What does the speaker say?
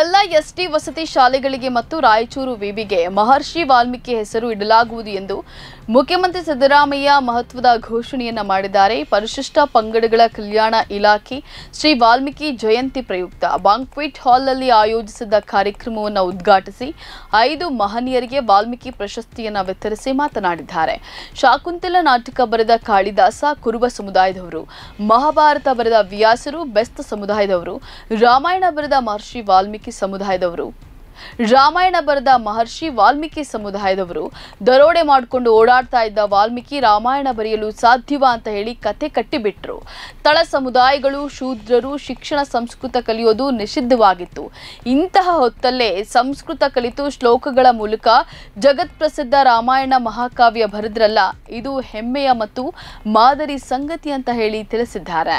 ಎಲ್ಲ ಎಸ್ಟಿ ವಸತಿ ಶಾಲೆಗಳಿಗೆ ಮತ್ತು ರಾಯಚೂರು ವಿವಿಗೆ ಮಹರ್ಷಿ ವಾಲ್ಮೀಕಿ ಹೆಸರು ಇಡಲಾಗುವುದು ಎಂದು ಮುಖ್ಯಮಂತ್ರಿ ಸಿದ್ದರಾಮಯ್ಯ ಮಹತ್ವದ ಘೋಷಣೆಯನ್ನು ಮಾಡಿದ್ದಾರೆ ಪರಿಶಿಷ್ಟ ಪಂಗಡಗಳ ಕಲ್ಯಾಣ ಇಲಾಖೆ ಶ್ರೀ ವಾಲ್ಮೀಕಿ ಜಯಂತಿ ಪ್ರಯುಕ್ತ ಬಾಂಕ್ವೆಟ್ ಹಾಲ್ನಲ್ಲಿ ಆಯೋಜಿಸಿದ್ದ ಕಾರ್ಯಕ್ರಮವನ್ನು ಉದ್ಘಾಟಿಸಿ ಐದು ಮಹನೀಯರಿಗೆ ವಾಲ್ಮೀಕಿ ಪ್ರಶಸ್ತಿಯನ್ನು ವಿತರಿಸಿ ಮಾತನಾಡಿದ್ದಾರೆ ಶಾಕುಂತಲ ನಾಟಕ ಬರೆದ ಕಾಳಿದಾಸ ಕುರುಬ ಸಮುದಾಯದವರು ಮಹಾಭಾರತ ಬರೆದ ವ್ಯಾಸರು ಬೆಸ್ತ ಸಮುದಾಯದವರು ರಾಮಾಯಣ ಬರೆದ ಮಹರ್ಷಿ ವಾಲ್ಮೀಕಿ ವಾಲ್ಮೀಕಿ ಸಮುದಾಯದವರು ರಾಮಾಯಣ ಬರೆದ ಮಹರ್ಷಿ ವಾಲ್ಮೀಕಿ ಸಮುದಾಯದವರು ದರೋಡೆ ಮಾಡಿಕೊಂಡು ಓಡಾಡ್ತಾ ಇದ್ದ ವಾಲ್ಮೀಕಿ ರಾಮಾಯಣ ಬರೆಯಲು ಸಾಧ್ಯವ ಅಂತ ಹೇಳಿ ಕತೆ ಕಟ್ಟಿಬಿಟ್ರು ತಳ ಸಮುದಾಯಗಳು ಶೂದ್ರರು ಶಿಕ್ಷಣ ಸಂಸ್ಕೃತ ಕಲಿಯೋದು ನಿಷಿದ್ಧವಾಗಿತ್ತು ಇಂತಹ ಹೊತ್ತಲ್ಲೇ ಸಂಸ್ಕೃತ ಕಲಿತು ಶ್ಲೋಕಗಳ ಮೂಲಕ ಜಗತ್ಪ್ರಸಿದ್ಧ ರಾಮಾಯಣ ಮಹಾಕಾವ್ಯ ಬರೆದ್ರಲ್ಲ ಇದು ಹೆಮ್ಮೆಯ ಮತ್ತು ಮಾದರಿ ಸಂಗತಿ ಅಂತ ಹೇಳಿ ತಿಳಿಸಿದ್ದಾರೆ